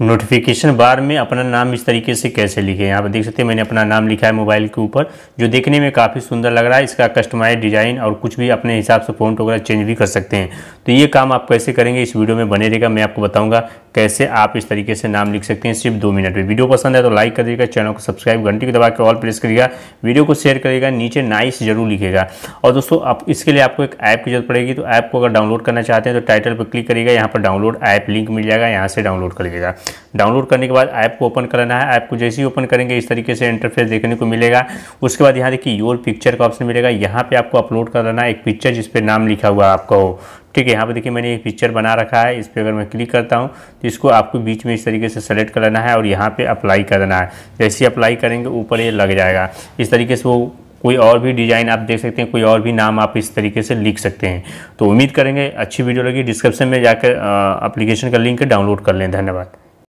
notification बार में अपना नाम इस तरीके से कैसे लिखे यहाँ पर देख सकते हैं मैंने अपना नाम लिखा है मोबाइल के ऊपर जो देखने में काफ़ी सुंदर लग रहा है इसका कस्टमाइज डिज़ाइन और कुछ भी अपने हिसाब से फोन वगैरह चेंज भी कर सकते हैं तो ये काम आप कैसे करेंगे इस वीडियो में बने रहेगा मैं आपको बताऊँगा कैसे आप इस तरीके से नाम लिख सकते हैं सिर्फ दो मिनट में वीडियो पसंद है तो लाइक कर दीजिएगा चैनल को सब्सक्राइब घंटी को दबा के ऑल प्रेस करिएगा वीडियो को शेयर करिएगा नीचे नाइस जरूर लिखेगा और दोस्तों आप इसके लिए आपको एक ऐप की जरूरत पड़ेगी तो ऐप को अगर डाउनलोड करना चाहते हैं तो टाइटल पर क्लिक करिएगा यहाँ पर डाउनलोड ऐप लिंक मिल जाएगा यहाँ से डाउनलोड करिएगा डाउनलोड करने के बाद ऐप को ओपन करना है ऐप को जैसे ही ओपन करेंगे इस तरीके से इंटरफेस देखने को मिलेगा उसके बाद यहाँ देखिए योर पिक्चर का ऑप्शन मिलेगा यहाँ पर आपको अपलोड करना है एक पिक्चर जिसपे नाम लिखा हुआ आपका हो ठीक है यहाँ पर देखिए मैंने एक पिक्चर बना रखा है इस पर अगर मैं क्लिक करता हूँ तो इसको आपको बीच में इस तरीके से सेलेक्ट कर लेना है और यहाँ पर अप्लाई करना है जैसे अप्लाई करेंगे ऊपर ये लग जाएगा इस तरीके से वो कोई और भी डिज़ाइन आप देख सकते हैं कोई और भी नाम आप इस तरीके से लिख सकते हैं तो उम्मीद करेंगे अच्छी वीडियो लगी डिस्क्रिप्शन में जाकर अप्लीकेशन का लिंक डाउनलोड कर लें धन्यवाद